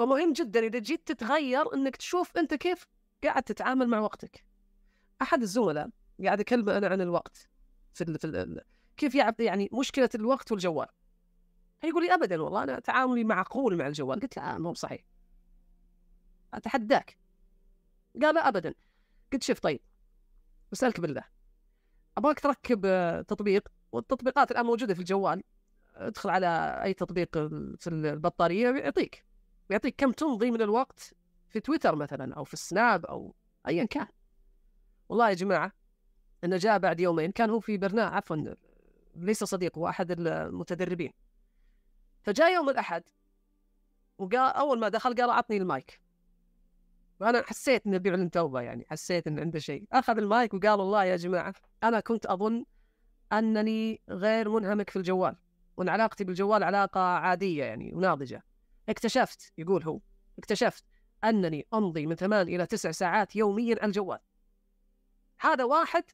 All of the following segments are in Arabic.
فمهم جدا اذا جيت تتغير انك تشوف انت كيف قاعد تتعامل مع وقتك احد الزملاء قاعد اكلمه انا عن الوقت في الـ في الـ كيف يعني مشكله الوقت والجوال يقول لي ابدا والله انا تعاملي معقول مع الجوال قلت له آه، مو صحيح اتحداك قال ابدا قلت شوف طيب بسالك بالله ابغاك تركب تطبيق والتطبيقات الان موجوده في الجوال ادخل على اي تطبيق في البطاريه يعطيك يعطيك كم تمضي من الوقت في تويتر مثلا او في السناب او ايا كان والله يا جماعه انه جاء بعد يومين كان هو في برنامج عفوا ليس صديق هو احد المتدربين فجاء يوم الاحد وقال اول ما دخل قال اعطني المايك وانا حسيت انه بيعلن توبه يعني حسيت انه عنده شيء اخذ المايك وقال والله يا جماعه انا كنت اظن انني غير منهمك في الجوال وان علاقتي بالجوال علاقه عاديه يعني وناضجه اكتشفت يقول هو اكتشفت أنني أمضي من ثمان إلى تسع ساعات يوميا على الجوال هذا واحد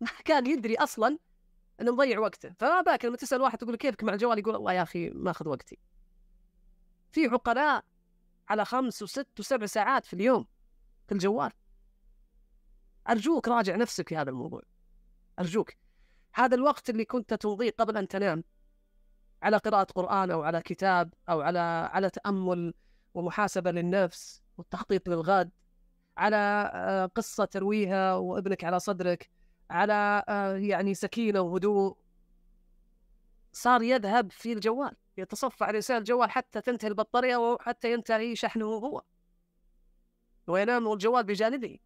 ما كان يدري أصلا أنه مضيع وقته فما بالك لما تسأل واحد تقول كيفك مع الجوال يقول الله يا أخي ماخذ وقتي في عقلاء على خمس وست وسبع ساعات في اليوم في الجوال أرجوك راجع نفسك في هذا الموضوع أرجوك هذا الوقت اللي كنت تمضيه قبل أن تنام على قراءة قرآن أو على كتاب أو على على تأمل ومحاسبة للنفس والتخطيط للغد على آه، قصة ترويها وابنك على صدرك على آه، يعني سكينة وهدوء صار يذهب في الجوال يتصفع الإنسان الجوال حتى تنتهي البطارية وحتى ينتهي شحنه هو وينام والجوال بجانبه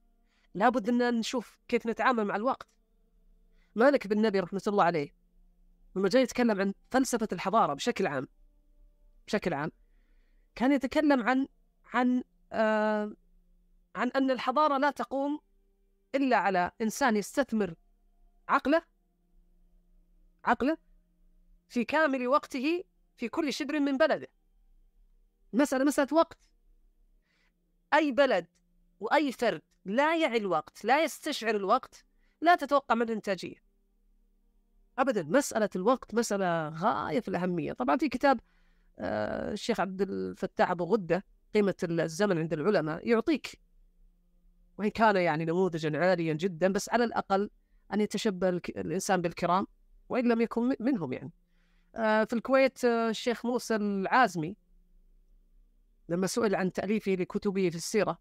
لابد أن نشوف كيف نتعامل مع الوقت مالك بن نبي رحمة الله عليه لما جاي يتكلم عن فلسفة الحضارة بشكل عام بشكل عام كان يتكلم عن عن آه عن أن الحضارة لا تقوم إلا على إنسان يستثمر عقله عقله في كامل وقته في كل شبر من بلده مسألة مسألة وقت أي بلد وأي فرد لا يعي الوقت لا يستشعر الوقت لا تتوقع من الإنتاجية ابدا مساله الوقت مساله غايه في الاهميه طبعا في كتاب آه، الشيخ عبد الفتاح ابو غده قيمه الزمن عند العلماء يعطيك وان كان يعني نموذجا عاليا جدا بس على الاقل ان يتشبه الانسان بالكرام وان لم يكن منهم يعني آه، في الكويت آه، الشيخ موسى العازمي لما سئل عن تاليفه لكتبه في السيره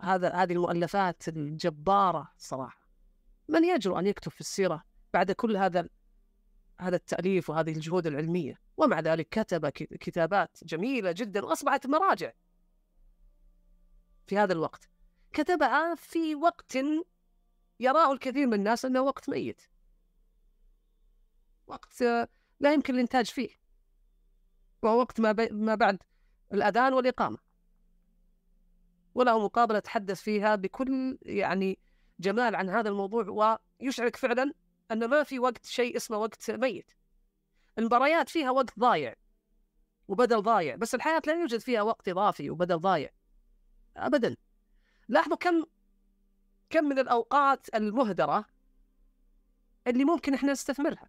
هذا هذه المؤلفات الجباره صراحه من يجرؤ ان يكتب في السيره بعد كل هذا هذا التأليف وهذه الجهود العلمية ومع ذلك كتب كتابات جميلة جدا وأصبحت مراجع في هذا الوقت كتبها في وقت يراه الكثير من الناس أنه وقت ميت وقت لا يمكن الإنتاج فيه وهو وقت ما, ما بعد الأذان والإقامة وله مقابلة تحدث فيها بكل يعني جمال عن هذا الموضوع ويشعرك فعلا أن ما في وقت شيء اسمه وقت ميت المباريات فيها وقت ضايع وبدل ضايع بس الحياة لا يوجد فيها وقت إضافي وبدل ضايع أبدا لاحظوا كم كم من الأوقات المهدرة اللي ممكن احنا نستثمرها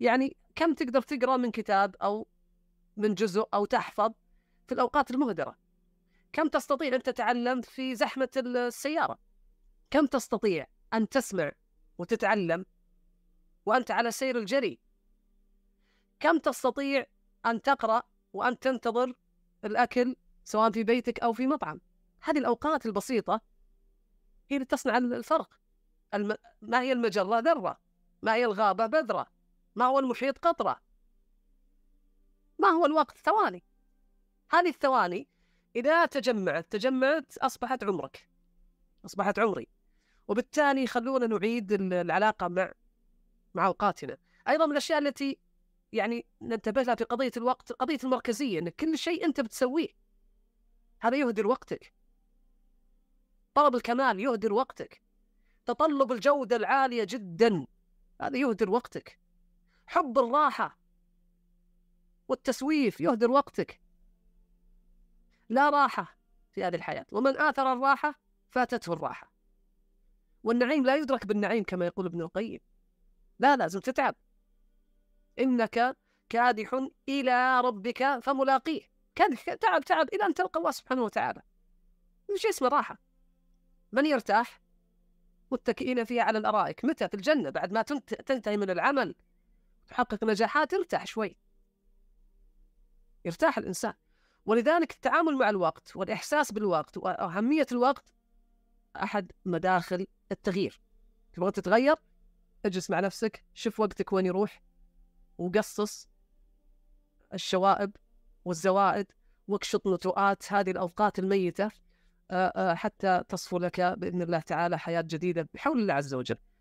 يعني كم تقدر تقرا من كتاب او من جزء او تحفظ في الاوقات المهدره كم تستطيع ان تتعلم في زحمه السياره كم تستطيع ان تسمع وتتعلم وأنت على سير الجري كم تستطيع أن تقرأ وأن تنتظر الأكل سواء في بيتك أو في مطعم هذه الأوقات البسيطة هي اللي تصنع الفرق الم... ما هي المجرة ذرة ما هي الغابة بذرة ما هو المحيط قطرة ما هو الوقت ثواني هذه الثواني إذا تجمعت تجمعت أصبحت عمرك أصبحت عمري وبالتالي خلونا نعيد العلاقه مع مع اوقاتنا ايضا من الاشياء التي يعني ننتبه لها في قضيه الوقت قضيه المركزيه ان كل شيء انت بتسويه هذا يهدر وقتك طلب الكمال يهدر وقتك تطلب الجوده العاليه جدا هذا يهدر وقتك حب الراحه والتسويف يهدر وقتك لا راحه في هذه الحياه ومن اثر الراحه فاتته الراحه والنعيم لا يدرك بالنعيم كما يقول ابن القيم لا لازم تتعب إنك كادح إلى ربك فملاقيه كادح تعب تعب إلى أن تلقى الله سبحانه وتعالى وش اسمه راحة من يرتاح متكئين فيها على الأرائك متى في الجنة بعد ما تنتهي من العمل تحقق نجاحات ارتاح شوي يرتاح الإنسان ولذلك التعامل مع الوقت والإحساس بالوقت وأهمية الوقت احد مداخل التغيير تبغى تتغير اجلس مع نفسك شوف وقتك وين يروح وقصص الشوائب والزوائد واكشط نتوءات هذه الأوقات الميتة آه، آه، حتى تصفو لك بإذن الله تعالى حياة جديدة بحول الله عز وجل